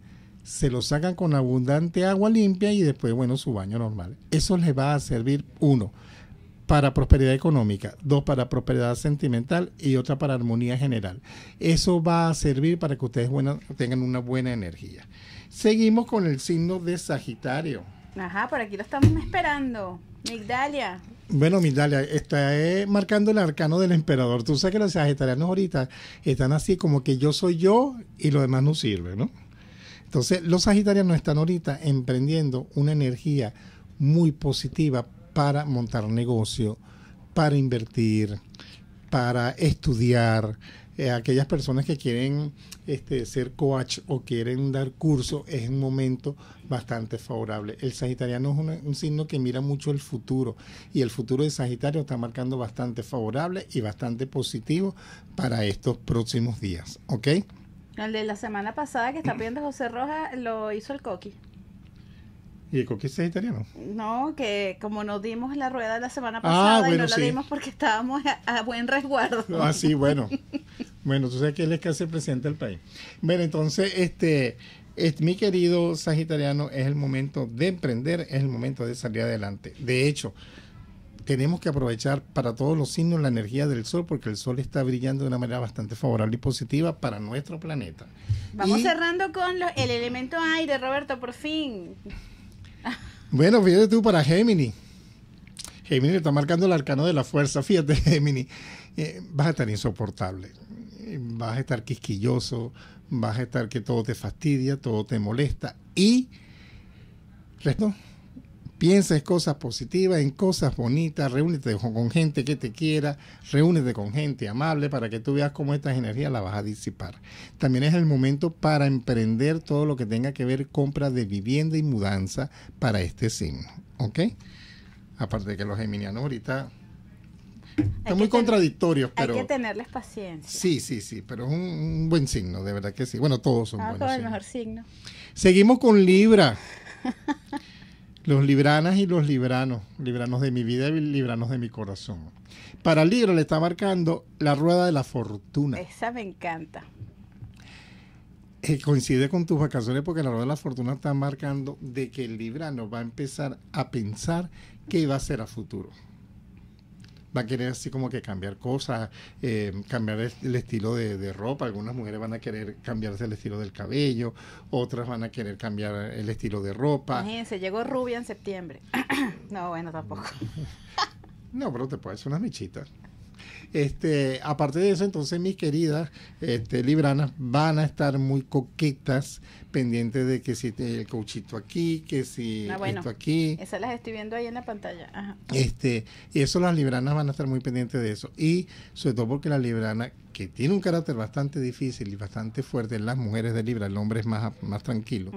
se lo sacan con abundante agua limpia y después, bueno, su baño normal. Eso les va a servir, uno, para prosperidad económica, dos para prosperidad sentimental y otra para armonía general. Eso va a servir para que ustedes tengan una buena energía. Seguimos con el signo de Sagitario. Ajá, por aquí lo estamos esperando. Migdalia. Bueno, Migdalia, está eh, marcando el arcano del emperador. Tú sabes que los sagitarianos ahorita están así como que yo soy yo y lo demás no sirve, ¿no? Entonces, los sagitarianos están ahorita emprendiendo una energía muy positiva para montar negocio, para invertir, para estudiar. Eh, aquellas personas que quieren este, ser coach o quieren dar curso, es un momento bastante favorable. El sagitariano es un, signo que mira mucho el futuro y el futuro de Sagitario está marcando bastante favorable y bastante positivo para estos próximos días, ¿ok? El de la semana pasada que está pidiendo José Rojas lo hizo el Coqui. ¿Y el coqui es sagitariano? No, que como nos dimos la rueda de la semana ah, pasada y no la dimos porque estábamos a, buen resguardo. ah, sí, bueno. bueno, tú sabes que él es el presidente del país. Bueno, entonces, este, mi querido Sagitariano, es el momento de emprender, es el momento de salir adelante. De hecho, tenemos que aprovechar para todos los signos la energía del sol porque el sol está brillando de una manera bastante favorable y positiva para nuestro planeta. Vamos cerrando con el elemento aire, Roberto, por fin. Bueno, fíjate tú para Gémini. Gémini le está marcando el arcano de la fuerza. Fíjate, Gémini. Eh, vas a estar insoportable, vas a estar quisquilloso, vas a estar que todo te fastidia, todo te molesta y resto, en cosas positivas, en cosas bonitas, reúnete con gente que te quiera, reúnete con gente amable para que tú veas cómo estas energías las vas a disipar. También es el momento para emprender todo lo que tenga que ver compra de vivienda y mudanza para este signo, ¿ok? Aparte de que los geminianos ahorita Está muy contradictorio, pero... Hay que tenerles paciencia. Sí, sí, sí, pero es un, buen signo, de verdad que sí. Bueno, todos son buenos. Signos. el mejor signo. Seguimos con Libra. los libranas y los libranos. Libranos de mi vida y libranos de mi corazón. Para Libra le está marcando la rueda de la fortuna. Esa me encanta. Eh, coincide con tus vacaciones porque la rueda de la fortuna está marcando de que el librano va a empezar a pensar qué va a ser a futuro va a querer así como que cambiar cosas, eh, cambiar el, estilo de, ropa. Algunas mujeres van a querer cambiarse el estilo del cabello, otras van a querer cambiar el estilo de ropa. Se llegó rubia en septiembre. no, bueno, tampoco. no, pero te puedes unas mechitas. Este, aparte de eso, entonces mis queridas este, libranas van a estar muy coquetas, pendientes de que si el cochito aquí, que si ah, bueno, aquí. Esas las estoy viendo ahí en la pantalla. Este, y eso las libranas van a estar muy pendientes de eso. Y sobre todo porque la libranas que tiene un carácter bastante difícil y bastante fuerte las mujeres de Libra, el hombre es más, más tranquilo.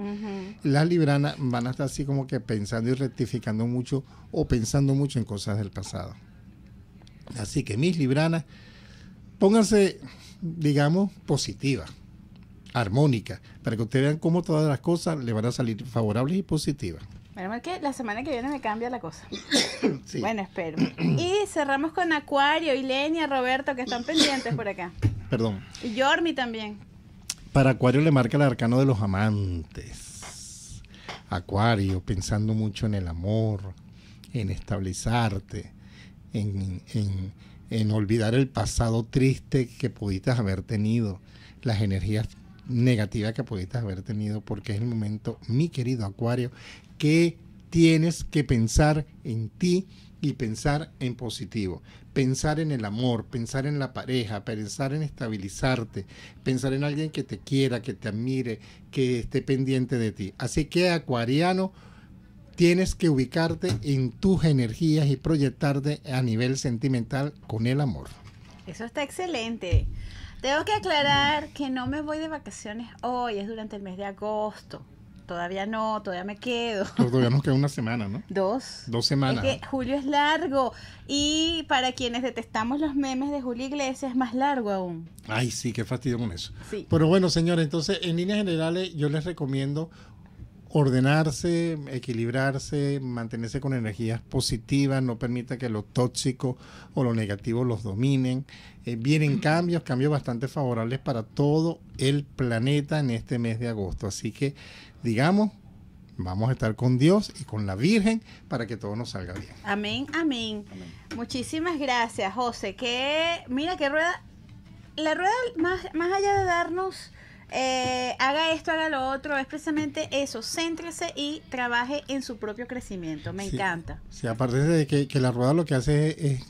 Las libranas van a estar así como que pensando y rectificando mucho o pensando mucho en cosas del pasado. Así que mis libranas, pónganse, digamos, positiva, armónica, para que ustedes vean cómo todas las cosas le van a salir favorables y positivas. Bueno, que la semana que viene me cambia la cosa. Bueno, espero. y cerramos con Acuario, Ilenia, Roberto, que están pendientes por acá. Perdón. Y Jormi también. Para Acuario le marca el arcano de los amantes. Acuario, pensando mucho en el amor, en estabilizarte, en, olvidar el pasado triste que pudiste haber tenido, las energías negativas que pudiste haber tenido, porque es el momento, mi querido Acuario, que tienes que pensar en ti y pensar en positivo, pensar en el amor, pensar en la pareja, pensar en estabilizarte, pensar en alguien que te quiera, que te admire, que esté pendiente de ti. Así que, acuariano, tienes que ubicarte en tus energías y proyectarte a nivel sentimental con el amor. Eso está excelente. Tengo que aclarar que no me voy de vacaciones hoy, es durante el mes de agosto. Todavía no, todavía me quedo. Todavía nos queda una semana, ¿no? Dos. Dos semanas. julio es largo. Y para quienes detestamos los memes de Julio Iglesias, es más largo aún. Ay, sí, qué fastidio con eso. Sí. Pero bueno, señores, entonces, en líneas generales, yo les recomiendo ordenarse, equilibrarse, mantenerse con energías positivas, no permita que lo tóxico o lo negativo los dominen. Eh, vienen cambios, cambios bastante favorables para todo el planeta en este mes de agosto. Así que, digamos, vamos a estar con Dios y con la Virgen para que todo nos salga bien. Amén, amén. Muchísimas gracias, José. Que, mira qué rueda, la rueda, más, más allá de darnos eh, haga esto, haga lo otro, es precisamente eso, céntrese y trabaje en su propio crecimiento, me encanta. Sí, aparte de que, la rueda lo que hace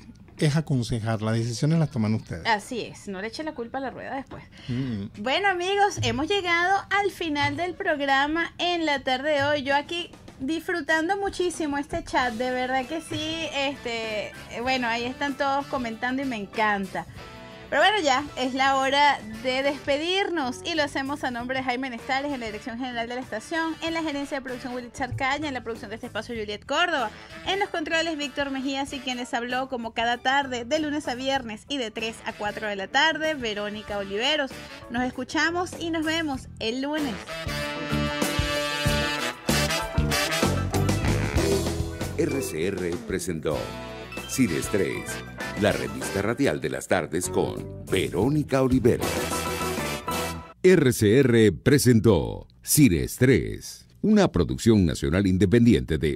es, aconsejar, las decisiones las toman ustedes. Así es, no le eche la culpa a la rueda después. Mm. Bueno amigos, hemos llegado al final del programa en la tarde de hoy, yo aquí... Disfrutando muchísimo este chat, de verdad que sí, este, eh, bueno, ahí están todos comentando y me encanta. Pero bueno, ya es la hora de despedirnos y lo hacemos a nombre de Jaime Nestales en la dirección general de la estación, en la gerencia de producción Willy Charcaña, en la producción de este espacio Juliet Córdoba, en los controles Víctor Mejías y quienes habló como cada tarde de lunes a viernes y de 3 a 4 de la tarde, Verónica Oliveros. Nos escuchamos y nos vemos el lunes. RCR presentó Cires Estrés, la revista radial de las tardes con Verónica Olivera. RCR presentó Cires Estrés, una producción nacional independiente de